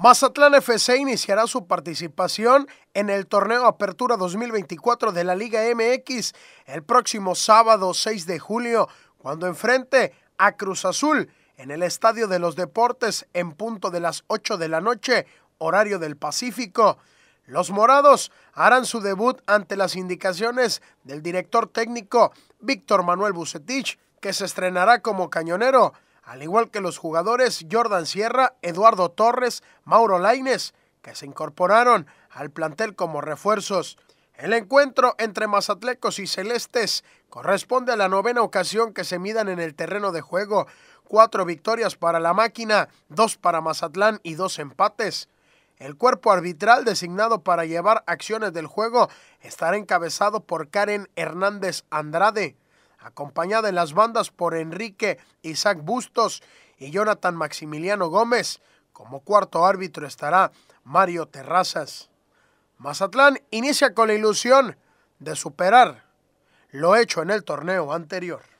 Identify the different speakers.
Speaker 1: Mazatlán FC iniciará su participación en el torneo Apertura 2024 de la Liga MX el próximo sábado 6 de julio, cuando enfrente a Cruz Azul en el Estadio de los Deportes en punto de las 8 de la noche, horario del Pacífico. Los morados harán su debut ante las indicaciones del director técnico Víctor Manuel Bucetich, que se estrenará como cañonero al igual que los jugadores Jordan Sierra, Eduardo Torres, Mauro Laines, que se incorporaron al plantel como refuerzos. El encuentro entre mazatlecos y celestes corresponde a la novena ocasión que se midan en el terreno de juego. Cuatro victorias para la máquina, dos para Mazatlán y dos empates. El cuerpo arbitral designado para llevar acciones del juego estará encabezado por Karen Hernández Andrade acompañada en las bandas por Enrique Isaac Bustos y Jonathan Maximiliano Gómez. Como cuarto árbitro estará Mario Terrazas. Mazatlán inicia con la ilusión de superar lo hecho en el torneo anterior.